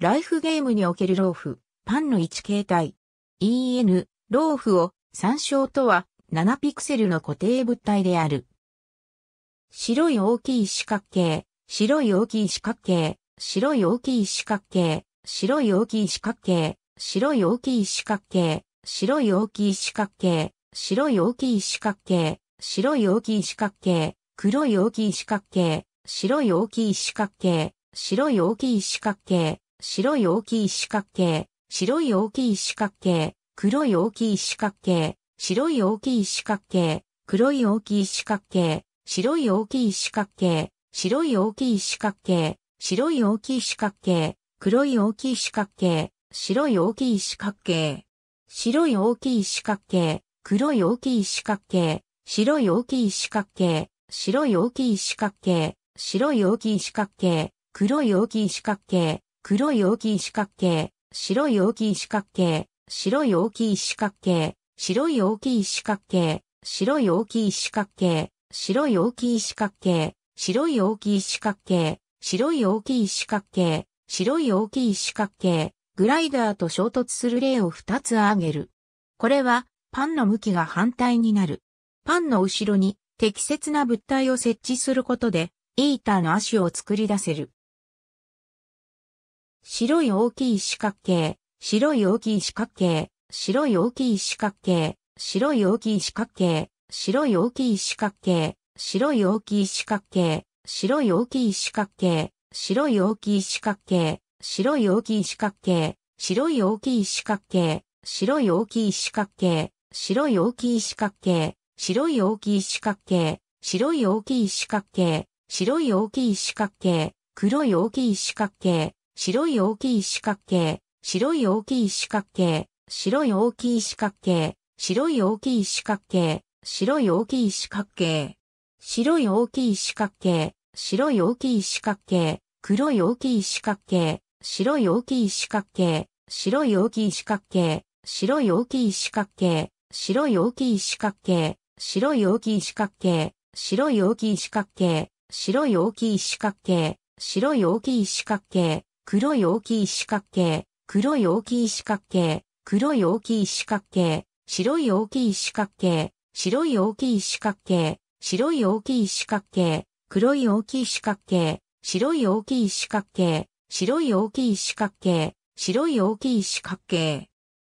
ライフゲームにおけるローフ、パンの位置形態。EN、ローフを参照とは7ピクセルの固定物体である。白い大きい四角形、白い大きい四角形、白い大きい四角形、白い大きい四角形、白い大きい四角形、白い大きい四角形、白い大きい四角形、白い大きい四角形、黒い大きい四角形、白い大きい四角形、白い大きい四角形、白い大きい四角形、白い大きい四角形、黒い大きい四角形、白い大きい四角形、黒い大きい四角形、白い大きい四角形、白い大きい四角形、白い大きい四角形、黒い大きい四角形、白い大きい四角形、白い大きい四角形、黒い大きい四角形、白い大きい四角形、白い大きい四角形、白い大きい四角形、黒い大きい四角形、黒い大きい四角形、白い大きい四角形、白い大きい四角形、白い大きい四角形、白い大きい四角形、白い大きい四角形、白い大きい四角形、白い大きい四角形、白い大きい四角形、グライダーと衝突する例を2つ挙げる。これは、パンの向きが反対になる。パンの後ろに適切な物体を設置することで、イーターの足を作り出せる。白い大きい四角形、白い大きい四角形、白い大きい四角形、白い大きい四角形、白い大きい四角形、白い大きい四角形、白い大きい四角形、白い大きい四角形、白い大きい四角形、白い大きい四角形、白い大きい四角形、白い大きい四角形、白い大きい四角形、白い大きい四角形、白い大きい四角形、黒い大きい四角形、白い大きい四角形、白い大きい四角形、白い大きい四角形、白い大きい四角形、白い大きい四角形、白い大きい四角形、白い大きい四角形、黒い大きい四角形、白い大きい四角形、白い大きい四角形、白い大きい四角形、白い大きい四角形、白い大きい四角形、白い大きい四角形、白い大きい四角形、白い大きい四角形、黒い大きい四角形、黒い大きい四角形、黒い大きい四角形、白い大きい四角形、白い大きい四角形、白い大きい四角形、黒い大きい四角形、白い大きい四角形、白い大きい四角形、白い大きい四角形、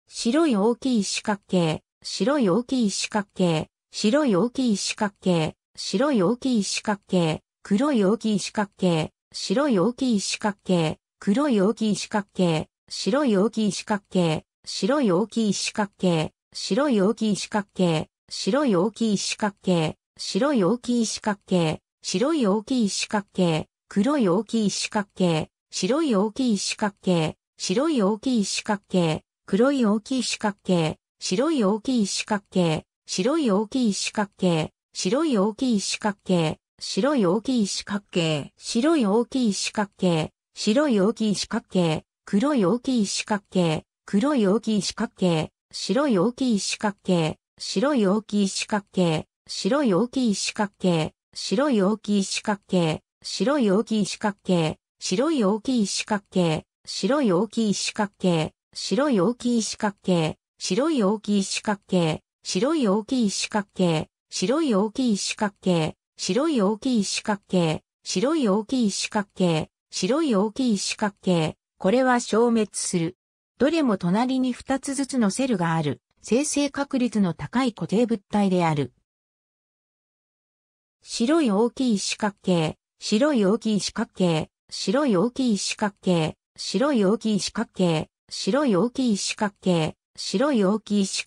白い大きい四角形、白い大きい四角形、白い大きい四角形、白い大きい四角形、黒い大きい四角形、白い大きい四角形、黒い大きい四角形、白い大きい四角形、白い大きい四角形、白い大きい四角形、白い大きい四角形、白い大きい四角形、白い大きい四角形、黒い大きい四角形、白い大きい四角形、白い大きい四角形、黒い大きい四角形、白い大きい四角形、白い大きい四角形、白い大きい四角形、白い大きい四角形、白い大きい四角形、白い大きい四角形、黒い大きい四角形、黒い大きい四角形、白い大きい四角形、白い大きい四角形、白い大きい四角形、白い大きい四角形、白い大きい四角形、白い大きい四角形、白い大きい四角形、白い大きい四角形、白い大きい四角形、白い大きい四角形、白い大きい四角形、白い大きい四角形、白い大きい四角形、白い大きい四角形。これは消滅する。どれも隣に2つずつのセルがある、生成確率の高い固定物体である。白い大きい四角形、白い大きい四角形、白い大きい四角形、白い大きい四角形、白い大きい四角形、白い大きい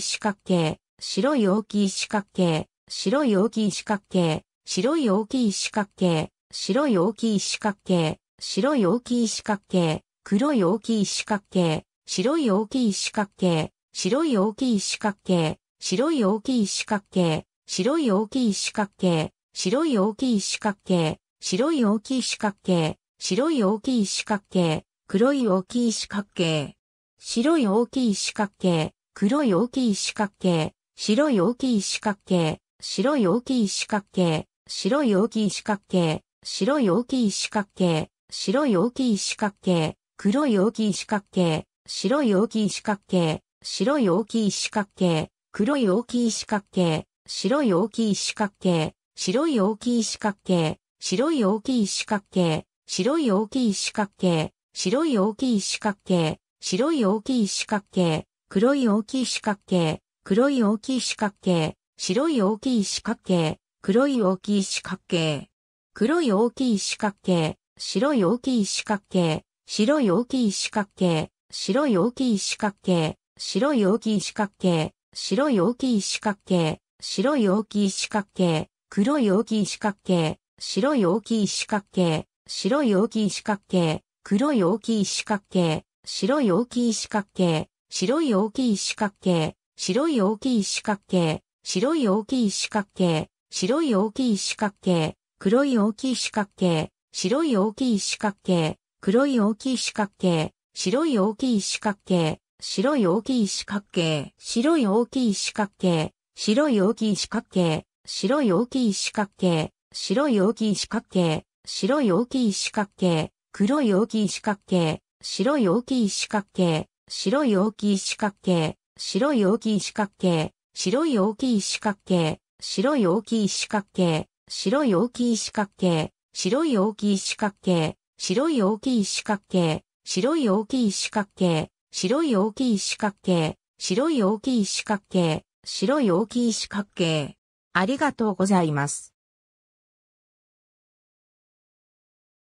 四角形、白い大きい四角形、白い大きい四角形、白い大きい四角形、白い大きい四角形、白い大きい四角形、白い大きい四角形、黒い大きい四角形、白い大きい四角形、白い大きい四角形、白い大きい四角形、白い大きい四角形、白い大きい四角形、白い大きい四角形、白い大きい四角形、黒い大きい四角形、白い大きい四角形、黒い大きい四角形、白い大きい四角形、白い大きい四角形、白い大きい四角形、白い大きい四角形、白い大きい四角形、黒い大きい四角形、白い大きい四角形、白い大きい四角形、黒い大きい四角形、白い大きい四角形、白い大きい四角形、白い大きい四角形、白い大きい四角形、白い大きい四角形、白い大きい四角形、黒い大きい四角形、黒い大きい四角形、白い大きい四角形、黒い大きい四角形。黒い大きい四角形、白い大きい四角形、白い大きい四角形、白い大きい四角形、白い大きい四角形、白い大きい四角形、白い大きい四角形、黒い大きい四角形、白い大きい四角形、白い大きい四角形、黒い大きい四角形、白い大きい四角形、白い大きい四角形、白い大きい四角形、白い大きい四角形、白い大きい四角形、黒い大きい四角形、白い大きい四角形、黒い大きい四角形、白い大きい四角形、白い大きい四角形、白い大きい四角形、白い大きい四角形、白い大きい四角形、白い大きい四角形、白い大きい四角形、黒い大きい四角形、白い大きい四角形、白い大きい四角形、白い大きい四角形、白い大きい四角形、白い大きい四角形、白い大きい四角形、白い大きい四角形、白い大きい四角形、白い大きい四角形、白い大きい四角形、白い大きい四角形、白い大きい四角形。ありがとうございます。